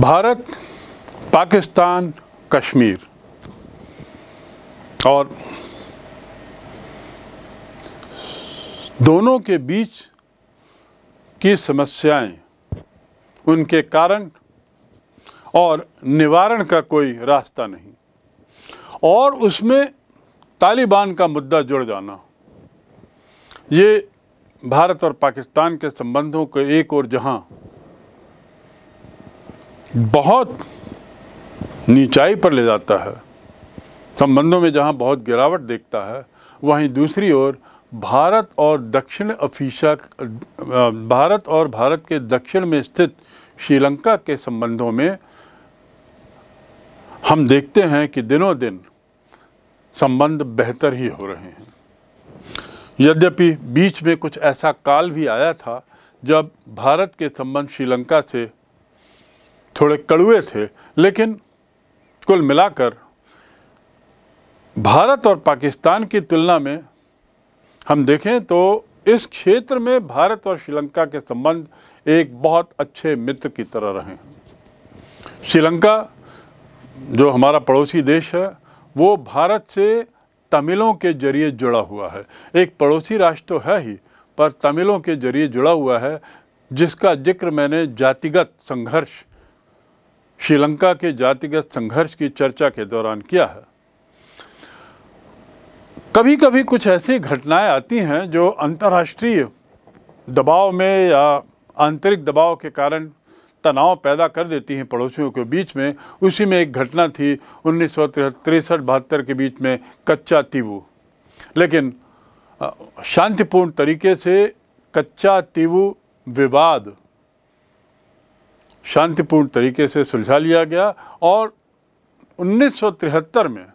भारत पाकिस्तान कश्मीर और दोनों के बीच की समस्याएं उनके कारण और निवारण का कोई रास्ता नहीं और उसमें तालिबान का मुद्दा जुड़ जाना ये भारत और पाकिस्तान के संबंधों को एक और जहां बहुत नीचाई पर ले जाता है संबंधों में जहां बहुत गिरावट देखता है वहीं दूसरी ओर भारत और दक्षिण अफ्रीका भारत और भारत के दक्षिण में स्थित श्रीलंका के संबंधों में हम देखते हैं कि दिनों दिन संबंध बेहतर ही हो रहे हैं यद्यपि बीच में कुछ ऐसा काल भी आया था जब भारत के संबंध श्रीलंका से थोड़े कड़ुए थे लेकिन कुल मिलाकर भारत और पाकिस्तान की तुलना में हम देखें तो इस क्षेत्र में भारत और श्रीलंका के संबंध एक बहुत अच्छे मित्र की तरह रहे श्रीलंका जो हमारा पड़ोसी देश है वो भारत से तमिलों के जरिए जुड़ा हुआ है एक पड़ोसी राष्ट्र तो है ही पर तमिलों के जरिए जुड़ा हुआ है जिसका जिक्र मैंने जातिगत संघर्ष श्रीलंका के जातिगत संघर्ष की चर्चा के दौरान किया है कभी कभी कुछ ऐसी घटनाएं आती हैं जो अंतर्राष्ट्रीय दबाव में या आंतरिक दबाव के कारण तनाव पैदा कर देती हैं पड़ोसियों के बीच में उसी में एक घटना थी उन्नीस सौ तिरसठ बहत्तर के बीच में कच्चा तीवू लेकिन शांतिपूर्ण तरीके से कच्चा तीवू विवाद शांतिपूर्ण तरीके से सुलझा लिया गया और 1973 में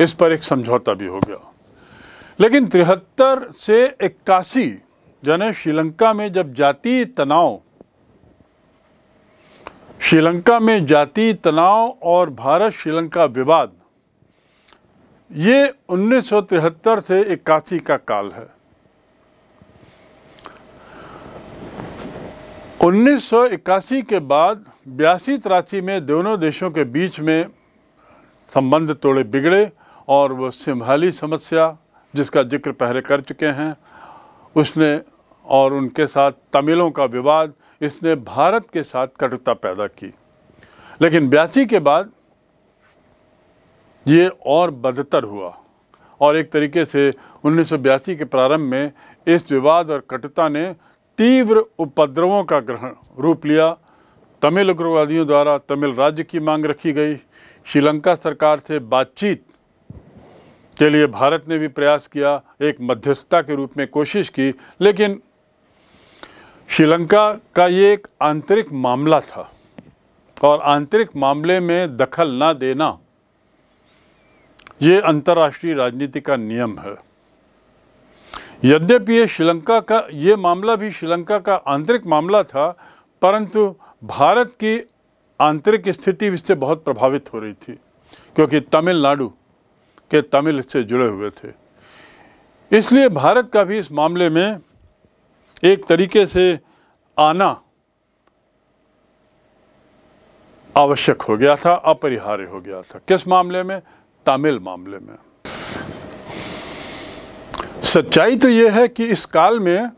इस पर एक समझौता भी हो गया लेकिन तिहत्तर से इक्यासी यानी श्रीलंका में जब जातीय तनाव श्रीलंका में जातीय तनाव और भारत श्रीलंका विवाद ये 1973 से इक्यासी का काल है 1981 के बाद बयासी तिरासी में दोनों देशों के बीच में संबंध तोड़े बिगड़े और वो सिंभाली समस्या जिसका जिक्र पहले कर चुके हैं उसने और उनके साथ तमिलों का विवाद इसने भारत के साथ कटुता पैदा की लेकिन बयासी के बाद ये और बदतर हुआ और एक तरीके से उन्नीस के प्रारंभ में इस विवाद और कटुता ने तीव्र उपद्रवों का ग्रहण रूप लिया तमिल उग्रवादियों द्वारा तमिल राज्य की मांग रखी गई श्रीलंका सरकार से बातचीत के लिए भारत ने भी प्रयास किया एक मध्यस्थता के रूप में कोशिश की लेकिन श्रीलंका का ये एक आंतरिक मामला था और आंतरिक मामले में दखल ना देना ये अंतर्राष्ट्रीय राजनीति का नियम है यद्यपि ये श्रीलंका का ये मामला भी श्रीलंका का आंतरिक मामला था परंतु भारत की आंतरिक स्थिति इससे बहुत प्रभावित हो रही थी क्योंकि तमिलनाडु के तमिल से जुड़े हुए थे इसलिए भारत का भी इस मामले में एक तरीके से आना आवश्यक हो गया था अपरिहार्य हो गया था किस मामले में तमिल मामले में सच्चाई तो ये है कि इस काल में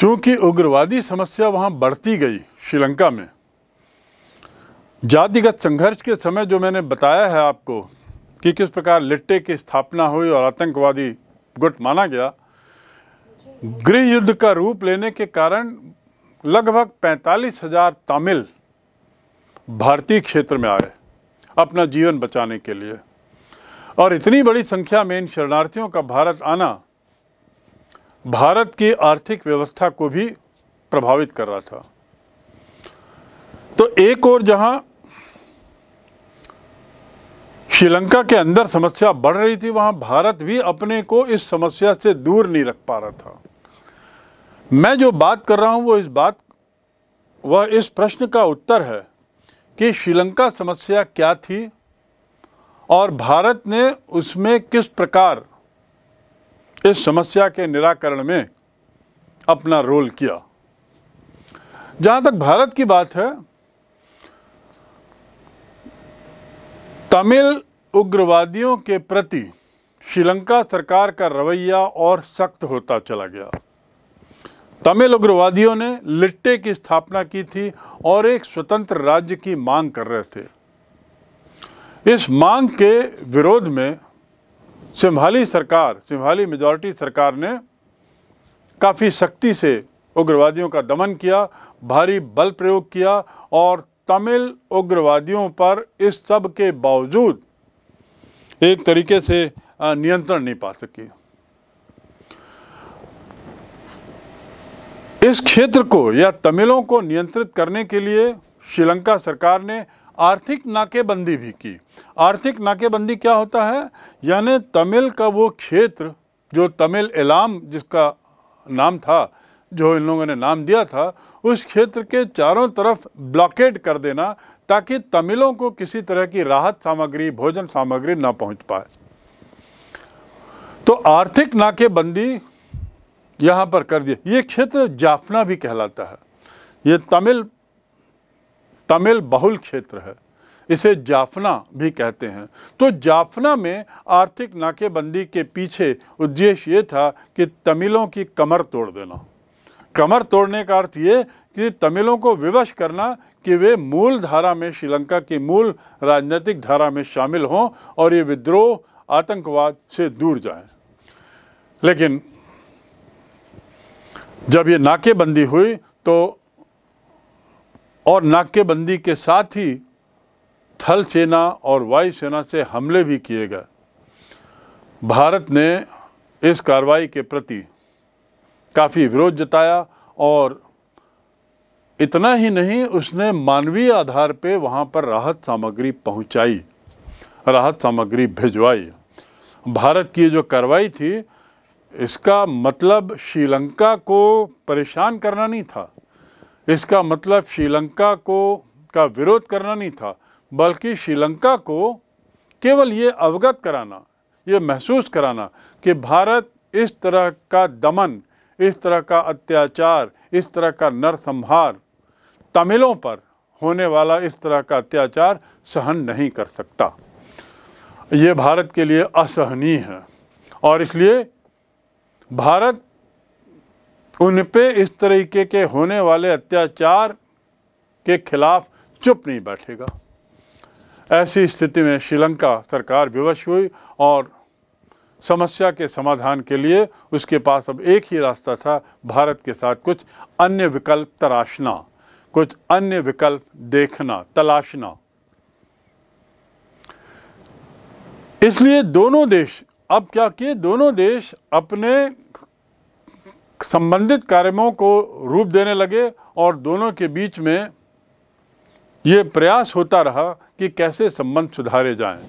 चूँकि उग्रवादी समस्या वहाँ बढ़ती गई श्रीलंका में जातिगत संघर्ष के समय जो मैंने बताया है आपको कि किस प्रकार लिट्टे की स्थापना हुई और आतंकवादी गुट माना गया गृह युद्ध का रूप लेने के कारण लगभग पैंतालीस हजार तमिल भारतीय क्षेत्र में आए अपना जीवन बचाने के लिए और इतनी बड़ी संख्या में इन शरणार्थियों का भारत आना भारत की आर्थिक व्यवस्था को भी प्रभावित कर रहा था तो एक और जहां श्रीलंका के अंदर समस्या बढ़ रही थी वहां भारत भी अपने को इस समस्या से दूर नहीं रख पा रहा था मैं जो बात कर रहा हूं वो इस बात वह इस प्रश्न का उत्तर है कि श्रीलंका समस्या क्या थी और भारत ने उसमें किस प्रकार इस समस्या के निराकरण में अपना रोल किया जहां तक भारत की बात है तमिल उग्रवादियों के प्रति श्रीलंका सरकार का रवैया और सख्त होता चला गया तमिल उग्रवादियों ने लिट्टे की स्थापना की थी और एक स्वतंत्र राज्य की मांग कर रहे थे इस मांग के विरोध में सिंभाली सरकार सिंभाली मेजॉरिटी सरकार ने काफ़ी सख्ती से उग्रवादियों का दमन किया भारी बल प्रयोग किया और तमिल उग्रवादियों पर इस सब के बावजूद एक तरीके से नियंत्रण नहीं पा सकी इस क्षेत्र को या तमिलों को नियंत्रित करने के लिए श्रीलंका सरकार ने आर्थिक नाकेबंदी भी की आर्थिक नाकेबंदी क्या होता है यानी तमिल का वो क्षेत्र जो तमिल इलाम जिसका नाम था जो इन लोगों ने नाम दिया था उस क्षेत्र के चारों तरफ ब्लॉकेट कर देना ताकि तमिलों को किसी तरह की राहत सामग्री भोजन सामग्री ना पहुंच पाए तो आर्थिक नाकेबंदी यहाँ पर कर दिए ये क्षेत्र जाफना भी कहलाता है ये तमिल तमिल बहुल क्षेत्र है इसे जाफना भी कहते हैं तो जाफना में आर्थिक नाकेबंदी के पीछे उद्देश्य ये था कि तमिलों की कमर तोड़ देना कमर तोड़ने का अर्थ ये कि तमिलों को विवश करना कि वे मूल धारा में श्रीलंका की मूल राजनीतिक धारा में शामिल हों और ये विद्रोह आतंकवाद से दूर जाएं। लेकिन जब ये नाकेबंदी हुई तो और नाकेबंदी के साथ ही थल सेना और वायुसेना से हमले भी किए गए भारत ने इस कार्रवाई के प्रति काफ़ी विरोध जताया और इतना ही नहीं उसने मानवीय आधार पे वहाँ पर राहत सामग्री पहुँचाई राहत सामग्री भिजवाई भारत की जो कार्रवाई थी इसका मतलब श्रीलंका को परेशान करना नहीं था इसका मतलब श्रीलंका को का विरोध करना नहीं था बल्कि श्रीलंका को केवल ये अवगत कराना ये महसूस कराना कि भारत इस तरह का दमन इस तरह का अत्याचार इस तरह का नरसंहार तमिलों पर होने वाला इस तरह का अत्याचार सहन नहीं कर सकता ये भारत के लिए असहनीय है और इसलिए भारत उन पे इस तरीके के होने वाले अत्याचार के खिलाफ चुप नहीं बैठेगा ऐसी स्थिति में श्रीलंका सरकार विवश हुई और समस्या के समाधान के लिए उसके पास अब एक ही रास्ता था भारत के साथ कुछ अन्य विकल्प तराशना कुछ अन्य विकल्प देखना तलाशना इसलिए दोनों देश अब क्या किए दोनों देश अपने संबंधित कार्यों को रूप देने लगे और दोनों के बीच में ये प्रयास होता रहा कि कैसे संबंध सुधारे जाएं,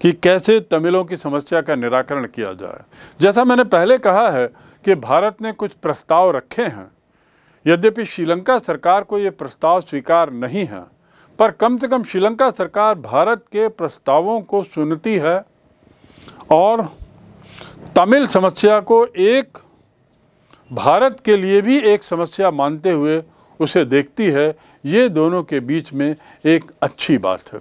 कि कैसे तमिलों की समस्या का निराकरण किया जाए जैसा मैंने पहले कहा है कि भारत ने कुछ प्रस्ताव रखे हैं यद्यपि श्रीलंका सरकार को ये प्रस्ताव स्वीकार नहीं है पर कम से कम श्रीलंका सरकार भारत के प्रस्तावों को सुनती है और तमिल समस्या को एक भारत के लिए भी एक समस्या मानते हुए उसे देखती है ये दोनों के बीच में एक अच्छी बात है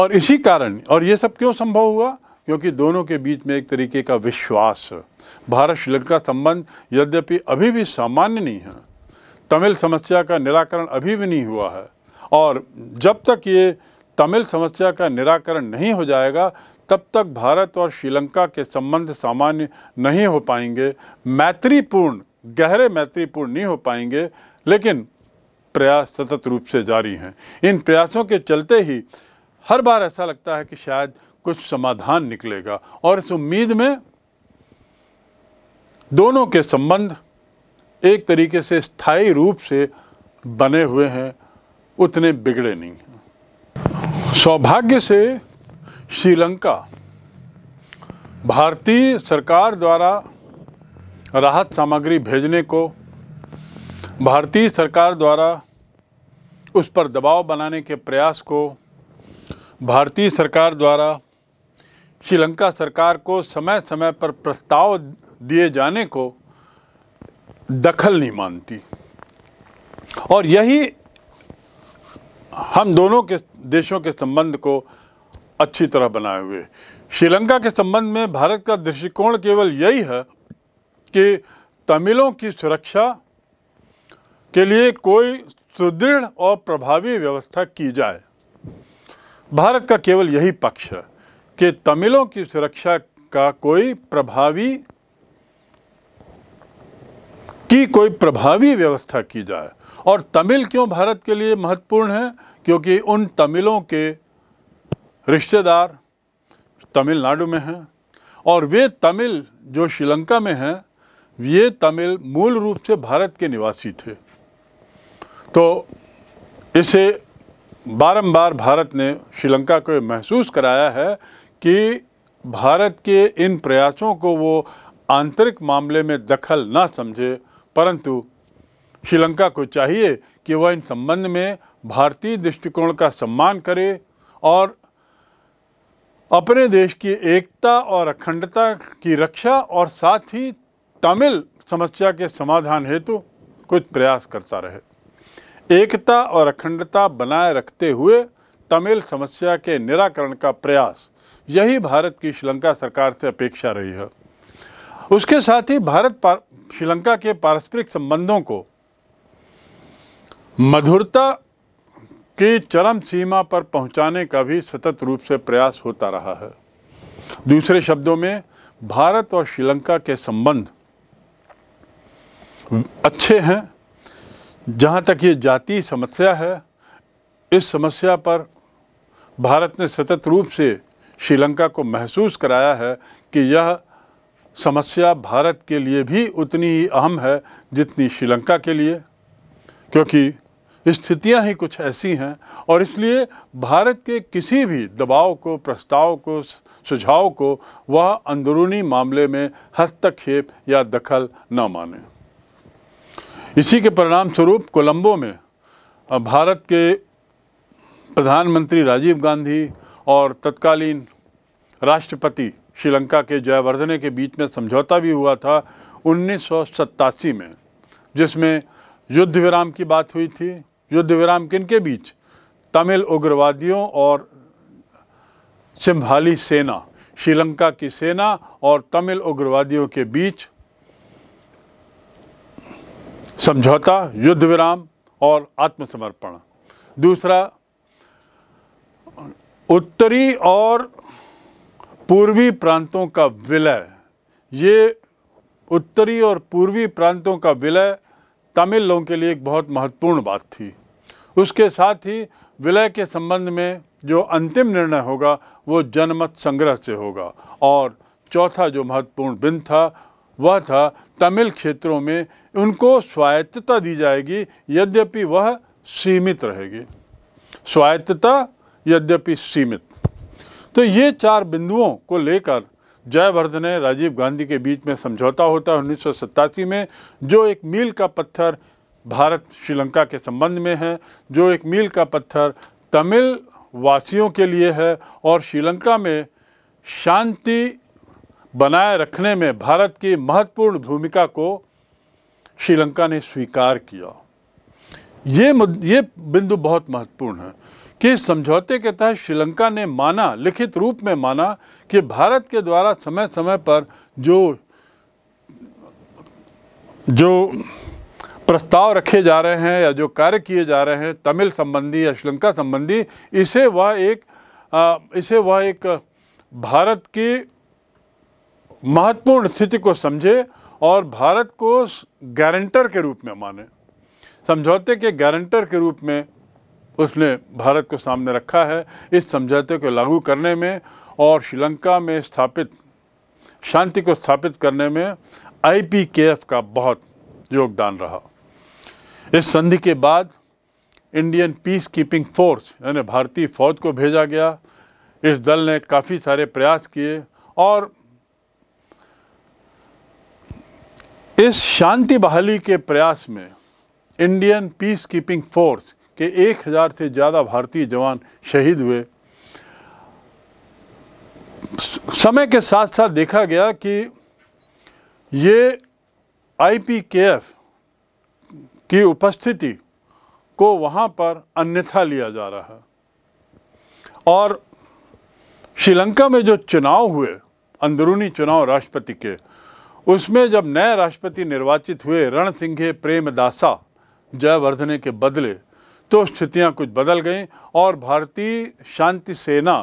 और इसी कारण और ये सब क्यों संभव हुआ क्योंकि दोनों के बीच में एक तरीके का विश्वास भारत श्रीलंका संबंध यद्यपि अभी भी सामान्य नहीं है तमिल समस्या का निराकरण अभी भी नहीं हुआ है और जब तक ये तमिल समस्या का निराकरण नहीं हो जाएगा तब तक भारत और श्रीलंका के संबंध सामान्य नहीं हो पाएंगे मैत्रीपूर्ण गहरे मैत्रीपूर्ण नहीं हो पाएंगे लेकिन प्रयास सतत रूप से जारी हैं इन प्रयासों के चलते ही हर बार ऐसा लगता है कि शायद कुछ समाधान निकलेगा और इस उम्मीद में दोनों के संबंध एक तरीके से स्थायी रूप से बने हुए हैं उतने बिगड़े नहीं हैं सौभाग्य से श्रीलंका भारतीय सरकार द्वारा राहत सामग्री भेजने को भारतीय सरकार द्वारा उस पर दबाव बनाने के प्रयास को भारतीय सरकार द्वारा श्रीलंका सरकार को समय समय पर प्रस्ताव दिए जाने को दखल नहीं मानती और यही हम दोनों के देशों के संबंध को अच्छी तरह बनाए हुए श्रीलंका के संबंध में भारत का दृष्टिकोण केवल यही है कि तमिलों की सुरक्षा के लिए कोई सुदृढ़ और प्रभावी व्यवस्था की जाए भारत का केवल यही पक्ष है कि तमिलों की सुरक्षा का कोई प्रभावी की कोई प्रभावी व्यवस्था की जाए और तमिल क्यों भारत के लिए महत्वपूर्ण है क्योंकि उन तमिलों के रिश्तेदार तमिलनाडु में हैं और वे तमिल जो श्रीलंका में हैं ये तमिल मूल रूप से भारत के निवासी थे तो इसे बारंबार भारत ने श्रीलंका को महसूस कराया है कि भारत के इन प्रयासों को वो आंतरिक मामले में दखल ना समझे परंतु श्रीलंका को चाहिए कि वह इन संबंध में भारतीय दृष्टिकोण का सम्मान करे और अपने देश की एकता और अखंडता की रक्षा और साथ ही तमिल समस्या के समाधान हेतु कुछ प्रयास करता रहे एकता और अखंडता बनाए रखते हुए तमिल समस्या के निराकरण का प्रयास यही भारत की श्रीलंका सरकार से अपेक्षा रही है उसके साथ ही भारत श्रीलंका के पारस्परिक संबंधों को मधुरता की चरम सीमा पर पहुंचाने का भी सतत रूप से प्रयास होता रहा है दूसरे शब्दों में भारत और श्रीलंका के संबंध अच्छे हैं जहाँ तक ये जाति समस्या है इस समस्या पर भारत ने सतत रूप से श्रीलंका को महसूस कराया है कि यह समस्या भारत के लिए भी उतनी ही अहम है जितनी श्रीलंका के लिए क्योंकि स्थितियां ही कुछ ऐसी हैं और इसलिए भारत के किसी भी दबाव को प्रस्ताव को सुझाव को वह अंदरूनी मामले में हस्तक्षेप या दखल न माने इसी के परिणाम स्वरूप कोलंबो में भारत के प्रधानमंत्री राजीव गांधी और तत्कालीन राष्ट्रपति श्रीलंका के जयवर्धने के बीच में समझौता भी हुआ था उन्नीस में जिसमें युद्ध विराम की बात हुई थी युद्ध विराम किन के बीच तमिल उग्रवादियों और सिंभाली सेना श्रीलंका की सेना और तमिल उग्रवादियों के बीच समझौता युद्ध विराम और आत्मसमर्पण दूसरा उत्तरी और पूर्वी प्रांतों का विलय ये उत्तरी और पूर्वी प्रांतों का विलय तमिल लोगों के लिए एक बहुत महत्वपूर्ण बात थी उसके साथ ही विलय के संबंध में जो अंतिम निर्णय होगा वो जनमत संग्रह से होगा और चौथा जो महत्वपूर्ण बिंद था वह था तमिल क्षेत्रों में उनको स्वायत्तता दी जाएगी यद्यपि वह सीमित रहेगी स्वायत्तता यद्यपि सीमित तो ये चार बिंदुओं को लेकर जयवर्धन राजीव गांधी के बीच में समझौता होता है उन्नीस में जो एक मील का पत्थर भारत श्रीलंका के संबंध में है जो एक मील का पत्थर तमिल वासियों के लिए है और श्रीलंका में शांति बनाए रखने में भारत की महत्वपूर्ण भूमिका को श्रीलंका ने स्वीकार किया ये ये बिंदु बहुत महत्वपूर्ण है कि समझौते के तहत श्रीलंका ने माना लिखित रूप में माना कि भारत के द्वारा समय समय पर जो जो प्रस्ताव रखे जा रहे हैं या जो कार्य किए जा रहे हैं तमिल संबंधी या श्रीलंका संबंधी इसे वह एक आ, इसे वह एक भारत की महत्वपूर्ण स्थिति को समझे और भारत को गारंटर के रूप में माने समझौते के गारंटर के रूप में उसने भारत को सामने रखा है इस समझौते को लागू करने में और श्रीलंका में स्थापित शांति को स्थापित करने में आईपीकेएफ का बहुत योगदान रहा इस संधि के बाद इंडियन पीस कीपिंग फोर्स यानी भारतीय फौज को भेजा गया इस दल ने काफ़ी सारे प्रयास किए और इस शांति बहाली के प्रयास में इंडियन पीस कीपिंग फोर्स कि एक हज़ार से ज़्यादा भारतीय जवान शहीद हुए समय के साथ साथ देखा गया कि ये आईपीकेएफ की उपस्थिति को वहाँ पर अन्यथा लिया जा रहा है और श्रीलंका में जो चुनाव हुए अंदरूनी चुनाव राष्ट्रपति के उसमें जब नए राष्ट्रपति निर्वाचित हुए रण सिंघे प्रेमदासा जयवर्धने के बदले तो स्थितियां कुछ बदल गईं और भारतीय शांति सेना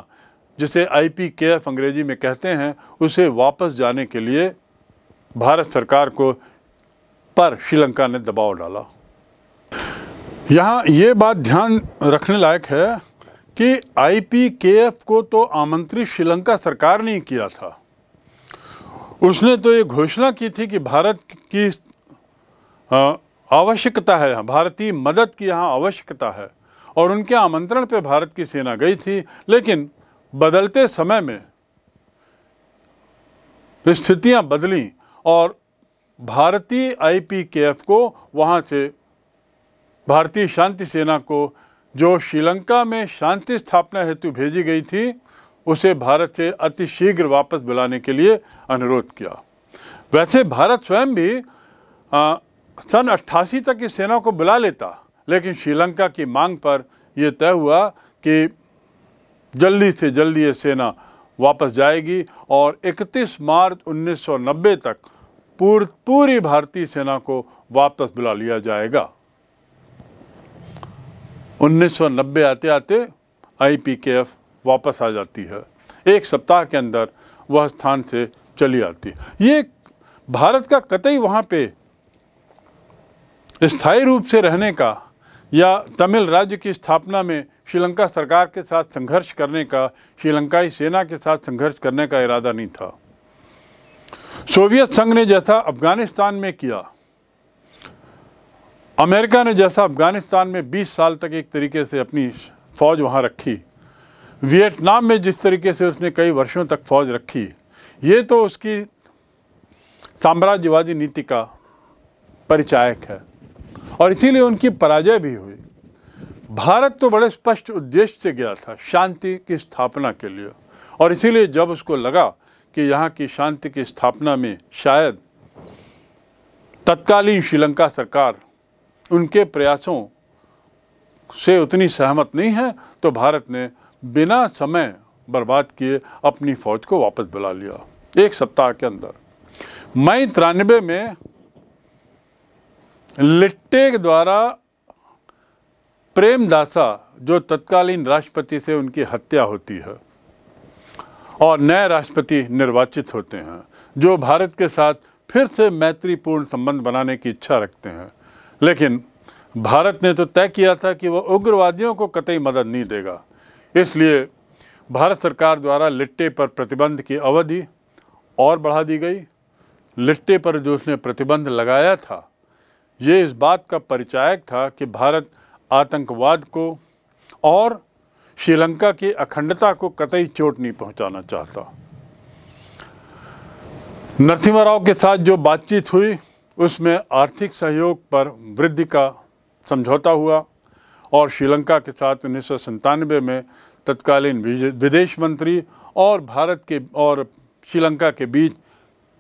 जिसे आई पी के एफ अंग्रेजी में कहते हैं उसे वापस जाने के लिए भारत सरकार को पर श्रीलंका ने दबाव डाला यहाँ ये बात ध्यान रखने लायक है कि आई पी के एफ को तो आमंत्रित श्रीलंका सरकार ने किया था उसने तो ये घोषणा की थी कि भारत की आ, आवश्यकता है भारतीय मदद की यहाँ आवश्यकता है और उनके आमंत्रण पे भारत की सेना गई थी लेकिन बदलते समय में स्थितियाँ बदली और भारतीय आईपीकेएफ को वहाँ से भारतीय शांति सेना को जो श्रीलंका में शांति स्थापना हेतु भेजी गई थी उसे भारत से अतिशीघ्र वापस बुलाने के लिए अनुरोध किया वैसे भारत स्वयं भी आ, सन अट्ठासी तक इस सेना को बुला लेता लेकिन श्रीलंका की मांग पर यह तय हुआ कि जल्दी से जल्दी ये सेना वापस जाएगी और 31 मार्च 1990 तक पूर, पूरी भारतीय सेना को वापस बुला लिया जाएगा 1990 आते आते आईपीकेएफ वापस आ जाती है एक सप्ताह के अंदर वह स्थान से चली आती है ये भारत का कतई वहाँ पे स्थायी रूप से रहने का या तमिल राज्य की स्थापना में श्रीलंका सरकार के साथ संघर्ष करने का श्रीलंकाई सेना के साथ संघर्ष करने का इरादा नहीं था सोवियत संघ ने जैसा अफगानिस्तान में किया अमेरिका ने जैसा अफगानिस्तान में 20 साल तक एक तरीके से अपनी फ़ौज वहाँ रखी वियतनाम में जिस तरीके से उसने कई वर्षों तक फौज रखी ये तो उसकी साम्राज्यवादी नीति का परिचायक है और इसीलिए उनकी पराजय भी हुई भारत तो बड़े स्पष्ट उद्देश्य से गया था शांति की स्थापना के लिए और इसीलिए जब उसको लगा कि यहाँ की शांति की स्थापना में शायद तत्कालीन श्रीलंका सरकार उनके प्रयासों से उतनी सहमत नहीं है तो भारत ने बिना समय बर्बाद किए अपनी फ़ौज को वापस बुला लिया एक सप्ताह के अंदर मई तिरानबे में लिट्टे द्वारा प्रेमदासा जो तत्कालीन राष्ट्रपति से उनकी हत्या होती है और नए राष्ट्रपति निर्वाचित होते हैं जो भारत के साथ फिर से मैत्रीपूर्ण संबंध बनाने की इच्छा रखते हैं लेकिन भारत ने तो तय किया था कि वह उग्रवादियों को कतई मदद नहीं देगा इसलिए भारत सरकार द्वारा लिट्टे पर प्रतिबंध की अवधि और बढ़ा दी गई लिट्टे पर जो उसने प्रतिबंध लगाया था ये इस बात का परिचायक था कि भारत आतंकवाद को और श्रीलंका की अखंडता को कतई चोट नहीं पहुंचाना चाहता नरसिम्हा राव के साथ जो बातचीत हुई उसमें आर्थिक सहयोग पर वृद्धि का समझौता हुआ और श्रीलंका के साथ उन्नीस में तत्कालीन विदेश मंत्री और भारत के और श्रीलंका के बीच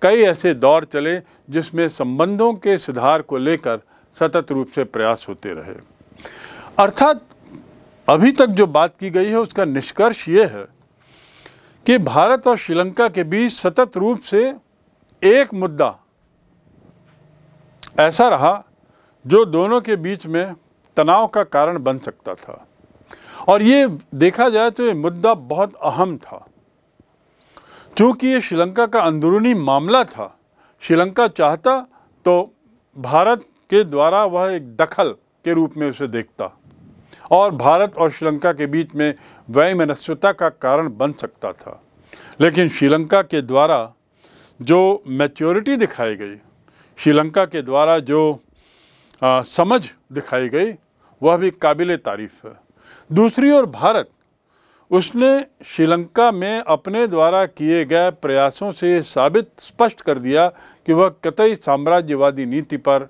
कई ऐसे दौर चले जिसमें संबंधों के सुधार को लेकर सतत रूप से प्रयास होते रहे अर्थात अभी तक जो बात की गई है उसका निष्कर्ष ये है कि भारत और श्रीलंका के बीच सतत रूप से एक मुद्दा ऐसा रहा जो दोनों के बीच में तनाव का कारण बन सकता था और ये देखा जाए तो ये मुद्दा बहुत अहम था क्योंकि ये श्रीलंका का अंदरूनी मामला था श्रीलंका चाहता तो भारत के द्वारा वह एक दखल के रूप में उसे देखता और भारत और श्रीलंका के बीच में वैमनस्यता का कारण बन सकता था लेकिन श्रीलंका के द्वारा जो मैच्योरिटी दिखाई गई श्रीलंका के द्वारा जो आ, समझ दिखाई गई वह भी काबिल तारीफ़ है दूसरी ओर भारत उसने श्रीलंका में अपने द्वारा किए गए प्रयासों से साबित स्पष्ट कर दिया कि वह कतई साम्राज्यवादी नीति पर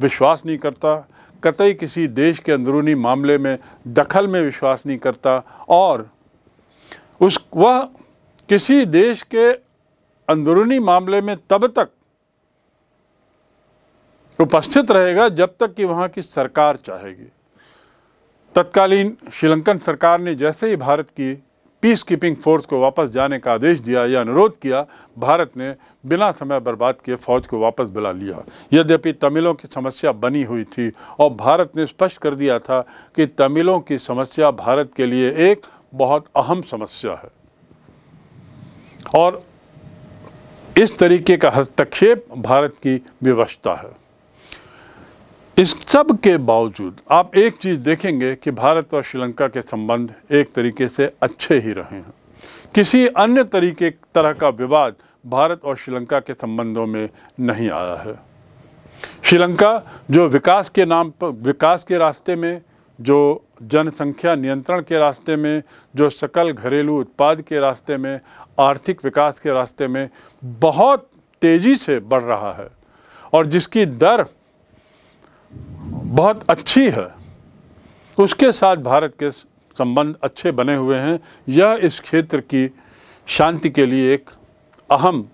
विश्वास नहीं करता कतई किसी देश के अंदरूनी मामले में दखल में विश्वास नहीं करता और उस वह किसी देश के अंदरूनी मामले में तब तक उपस्थित रहेगा जब तक कि वहाँ की सरकार चाहेगी तत्कालीन श्रीलंकन सरकार ने जैसे ही भारत की पीस कीपिंग फोर्स को वापस जाने का आदेश दिया या अनुरोध किया भारत ने बिना समय बर्बाद किए फौज को वापस बुला लिया यद्यपि तमिलों की समस्या बनी हुई थी और भारत ने स्पष्ट कर दिया था कि तमिलों की समस्या भारत के लिए एक बहुत अहम समस्या है और इस तरीके का हस्तक्षेप भारत की विवशता है इस सब के बावजूद आप एक चीज़ देखेंगे कि भारत और श्रीलंका के संबंध एक तरीके से अच्छे ही रहे हैं किसी अन्य तरीके तरह का विवाद भारत और श्रीलंका के संबंधों में नहीं आया है श्रीलंका जो विकास के नाम पर विकास के रास्ते में जो जनसंख्या नियंत्रण के रास्ते में जो सकल घरेलू उत्पाद के रास्ते में आर्थिक विकास के रास्ते में बहुत तेज़ी से बढ़ रहा है और जिसकी दर बहुत अच्छी है उसके साथ भारत के संबंध अच्छे बने हुए हैं यह इस क्षेत्र की शांति के लिए एक अहम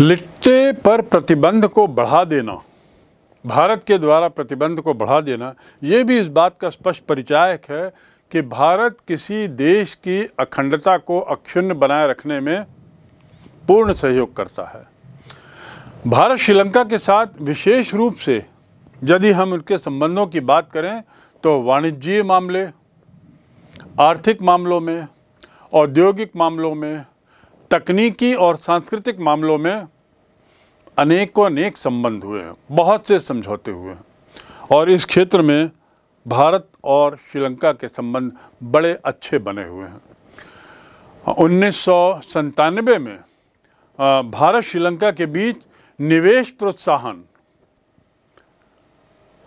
लिट्टे पर प्रतिबंध को बढ़ा देना भारत के द्वारा प्रतिबंध को बढ़ा देना ये भी इस बात का स्पष्ट परिचायक है कि भारत किसी देश की अखंडता को अक्षुण्ण बनाए रखने में पूर्ण सहयोग करता है भारत श्रीलंका के साथ विशेष रूप से यदि हम उनके संबंधों की बात करें तो वाणिज्यिक मामले आर्थिक मामलों में औद्योगिक मामलों में तकनीकी और सांस्कृतिक मामलों में अनेकों अनेक संबंध हुए हैं बहुत से समझौते हुए हैं और इस क्षेत्र में भारत और श्रीलंका के संबंध बड़े अच्छे बने हुए हैं उन्नीस में भारत श्रीलंका के बीच निवेश प्रोत्साहन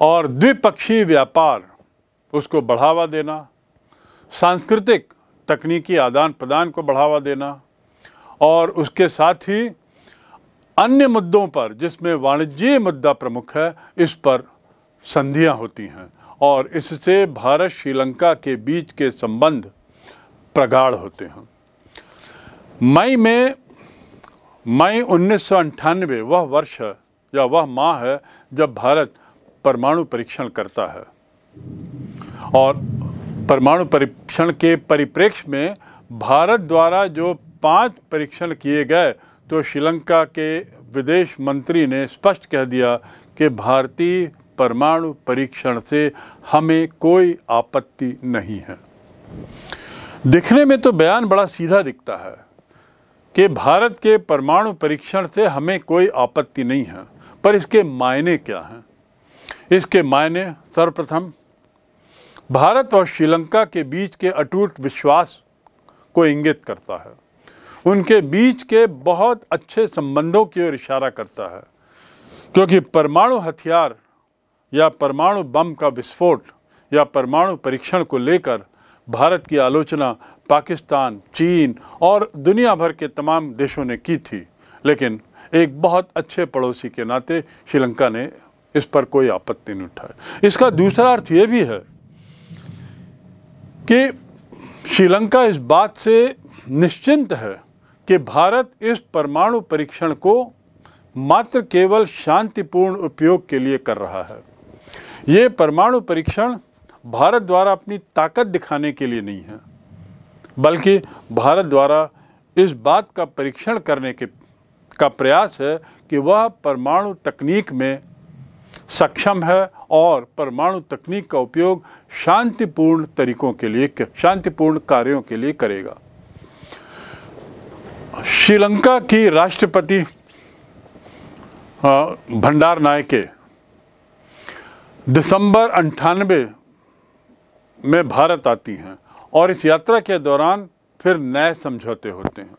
और द्विपक्षीय व्यापार उसको बढ़ावा देना सांस्कृतिक तकनीकी आदान प्रदान को बढ़ावा देना और उसके साथ ही अन्य मुद्दों पर जिसमें वाणिज्यिक मुद्दा प्रमुख है इस पर संधियां होती हैं और इससे भारत श्रीलंका के बीच के संबंध प्रगाढ़ होते हैं मई में मई उन्नीस वह वर्ष है या वह माह है जब भारत परमाणु परीक्षण करता है और परमाणु परीक्षण के परिप्रेक्ष्य में भारत द्वारा जो पांच परीक्षण किए गए तो श्रीलंका के विदेश मंत्री ने स्पष्ट कह दिया कि भारतीय परमाणु परीक्षण से हमें कोई आपत्ति नहीं है दिखने में तो बयान बड़ा सीधा दिखता है कि भारत के परमाणु परीक्षण से हमें कोई आपत्ति नहीं है पर इसके मायने क्या हैं इसके मायने सर्वप्रथम भारत और श्रीलंका के बीच के अटूट विश्वास को इंगित करता है उनके बीच के बहुत अच्छे संबंधों की ओर इशारा करता है क्योंकि परमाणु हथियार या परमाणु बम का विस्फोट या परमाणु परीक्षण को लेकर भारत की आलोचना पाकिस्तान चीन और दुनिया भर के तमाम देशों ने की थी लेकिन एक बहुत अच्छे पड़ोसी के नाते श्रीलंका ने इस पर कोई आपत्ति नहीं उठाई इसका दूसरा अर्थ ये भी है कि श्रीलंका इस बात से निश्चिंत है कि भारत इस परमाणु परीक्षण को मात्र केवल शांतिपूर्ण उपयोग के लिए कर रहा है ये परमाणु परीक्षण भारत द्वारा अपनी ताकत दिखाने के लिए नहीं है बल्कि भारत द्वारा इस बात का परीक्षण करने के का प्रयास है कि वह परमाणु तकनीक में सक्षम है और परमाणु तकनीक का उपयोग शांतिपूर्ण तरीकों के लिए शांतिपूर्ण कार्यों के लिए करेगा श्रीलंका की राष्ट्रपति भंडार नायके दिसंबर अंठानवे में भारत आती हैं और इस यात्रा के दौरान फिर नए समझौते होते हैं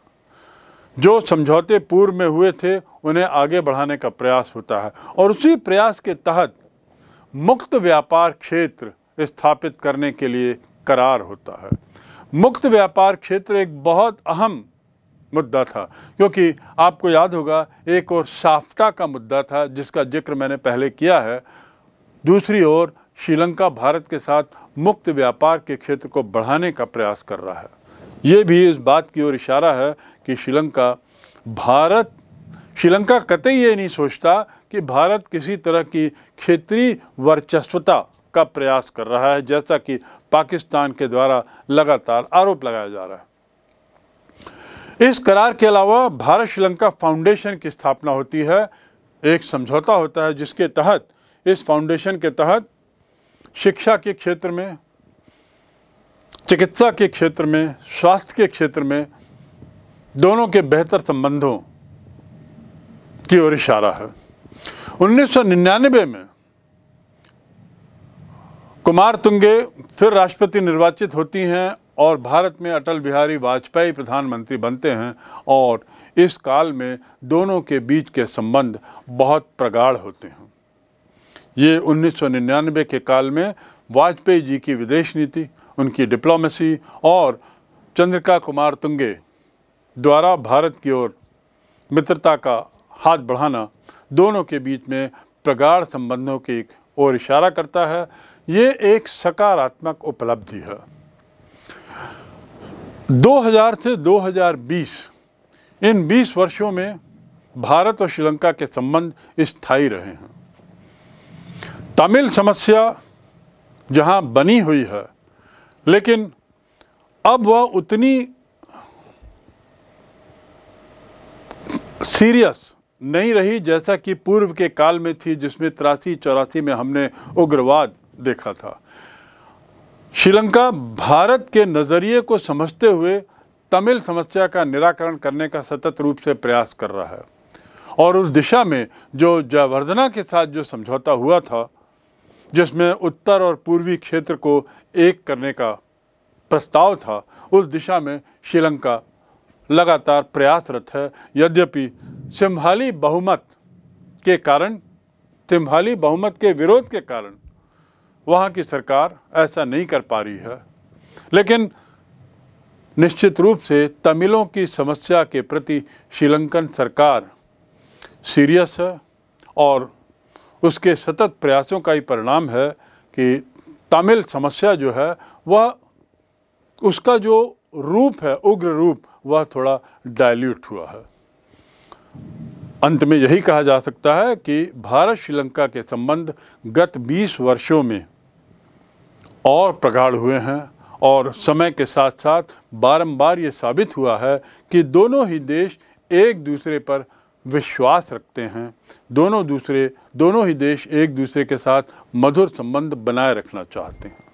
जो समझौते पूर्व में हुए थे उन्हें आगे बढ़ाने का प्रयास होता है और उसी प्रयास के तहत मुक्त व्यापार क्षेत्र स्थापित करने के लिए करार होता है मुक्त व्यापार क्षेत्र एक बहुत अहम मुद्दा था क्योंकि आपको याद होगा एक और साफ्टा का मुद्दा था जिसका जिक्र मैंने पहले किया है दूसरी ओर श्रीलंका भारत के साथ मुक्त व्यापार के क्षेत्र को बढ़ाने का प्रयास कर रहा है ये भी इस बात की ओर इशारा है कि श्रीलंका भारत श्रीलंका कतई ये नहीं सोचता कि भारत किसी तरह की क्षेत्रीय वर्चस्वता का प्रयास कर रहा है जैसा कि पाकिस्तान के द्वारा लगातार आरोप लगाया जा रहा है इस करार के अलावा भारत श्रीलंका फाउंडेशन की स्थापना होती है एक समझौता होता है जिसके तहत इस फाउंडेशन के तहत शिक्षा के क्षेत्र में चिकित्सा के क्षेत्र में स्वास्थ्य के क्षेत्र में दोनों के बेहतर संबंधों की ओर इशारा है 1999 में कुमार तुंगे फिर राष्ट्रपति निर्वाचित होती हैं और भारत में अटल बिहारी वाजपेयी प्रधानमंत्री बनते हैं और इस काल में दोनों के बीच के संबंध बहुत प्रगाढ़ होते हैं ये 1999 के काल में वाजपेयी जी की विदेश नीति उनकी डिप्लोमेसी और चंद्रिका कुमार तुंगे द्वारा भारत की ओर मित्रता का हाथ बढ़ाना दोनों के बीच में प्रगाढ़ संबंधों की एक ओर इशारा करता है ये एक सकारात्मक उपलब्धि है 2000 से 2020 इन 20 वर्षों में भारत और श्रीलंका के संबंध स्थायी रहे हैं तमिल समस्या जहाँ बनी हुई है लेकिन अब वह उतनी सीरियस नहीं रही जैसा कि पूर्व के काल में थी जिसमें तिरासी चौरासी में हमने उग्रवाद देखा था श्रीलंका भारत के नज़रिए को समझते हुए तमिल समस्या का निराकरण करने का सतत रूप से प्रयास कर रहा है और उस दिशा में जो जयवर्धना के साथ जो समझौता हुआ था जिसमें उत्तर और पूर्वी क्षेत्र को एक करने का प्रस्ताव था उस दिशा में श्रीलंका लगातार प्रयासरत है यद्यपि सिंभाली बहुमत के कारण सिंभाली बहुमत के विरोध के कारण वहाँ की सरकार ऐसा नहीं कर पा रही है लेकिन निश्चित रूप से तमिलों की समस्या के प्रति श्रीलंकन सरकार सीरियस है और उसके सतत प्रयासों का ही परिणाम है कि तमिल समस्या जो है वह उसका जो रूप है उग्र रूप वह थोड़ा डाइल्यूट हुआ है अंत में यही कहा जा सकता है कि भारत श्रीलंका के संबंध गत 20 वर्षों में और प्रगाढ़ हुए हैं और समय के साथ साथ बारंबार ये साबित हुआ है कि दोनों ही देश एक दूसरे पर विश्वास रखते हैं दोनों दूसरे दोनों ही देश एक दूसरे के साथ मधुर संबंध बनाए रखना चाहते हैं